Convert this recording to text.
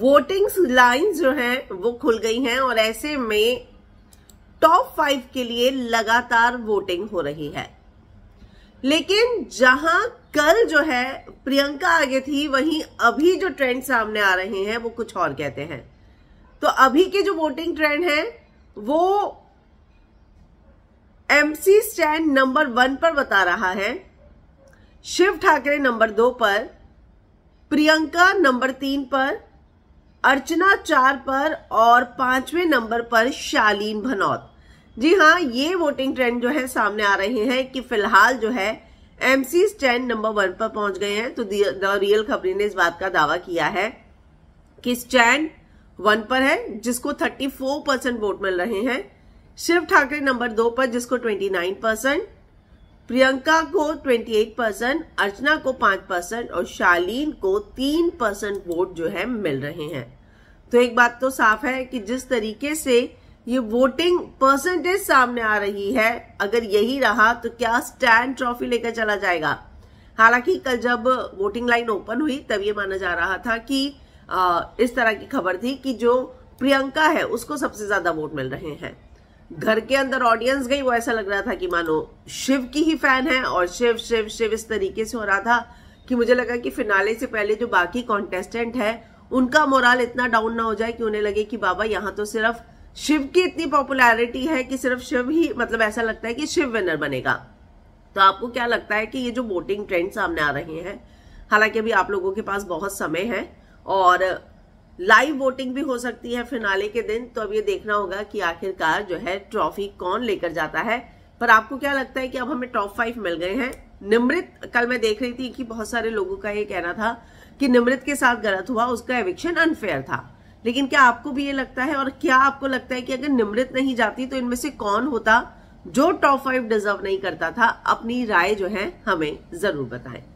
voting line जो है वो खुल गई हैं और ऐसे में टॉप फाइव के लिए लगातार वोटिंग हो रही है लेकिन जहां कल जो है प्रियंका आगे थी वहीं अभी जो ट्रेंड सामने आ रहे हैं वो कुछ और कहते हैं तो अभी के जो वोटिंग ट्रेंड है वो एमसी स्टैंड नंबर वन पर बता रहा है शिव ठाकरे नंबर दो पर प्रियंका नंबर तीन पर अर्चना चार पर और पांचवें नंबर पर शालीन भनौत जी हाँ ये वोटिंग ट्रेंड जो है सामने आ रहे हैं कि फिलहाल जो है एमसी स्टैंड नंबर वन पर पहुंच गए हैं तो द रियल खबरी ने इस बात का दावा किया है कि स्टैंड वन पर है जिसको 34 परसेंट वोट मिल रहे हैं शिव ठाकरे नंबर दो पर जिसको 29 परसेंट प्रियंका को 28 परसेंट अर्चना को 5 परसेंट और शालीन को 3 परसेंट वोट जो है मिल रहे हैं तो एक बात तो साफ है कि जिस तरीके से ये वोटिंग परसेंटेज सामने आ रही है अगर यही रहा तो क्या स्टैंड ट्रॉफी लेकर चला जाएगा हालांकि कल जब वोटिंग लाइन ओपन हुई तब ये माना जा रहा था कि इस तरह की खबर थी कि जो प्रियंका है उसको सबसे ज्यादा वोट मिल रहे हैं घर के अंदर ऑडियंस गई वो ऐसा लग रहा था कि मानो शिव की ही फैन है और शिव शिव शिव इस तरीके से हो रहा था कि मुझे लगा कि फिनाले से पहले जो बाकी कॉन्टेस्टेंट है उनका मोराल इतना डाउन ना हो जाए कि उन्हें लगे कि बाबा यहाँ तो सिर्फ शिव की इतनी पॉपुलैरिटी है कि सिर्फ शिव ही मतलब ऐसा लगता है कि शिव विनर बनेगा तो आपको क्या लगता है कि ये जो वोटिंग ट्रेंड सामने आ रहे हैं हालांकि अभी आप लोगों के पास बहुत समय है और लाइव वोटिंग भी हो सकती है फिनाले के दिन तो अब ये देखना होगा कि आखिरकार जो है ट्रॉफी कौन लेकर जाता है पर आपको क्या लगता है कि अब हमें टॉप फाइव मिल गए हैं निमृत कल मैं देख रही थी कि बहुत सारे लोगों का ये कहना था कि निमृत के साथ गलत हुआ उसका एविक्शन अनफेयर था लेकिन क्या आपको भी ये लगता है और क्या आपको लगता है कि अगर निमृत नहीं जाती तो इनमें से कौन होता जो टॉप फाइव डिजर्व नहीं करता था अपनी राय जो है हमें जरूर बताएं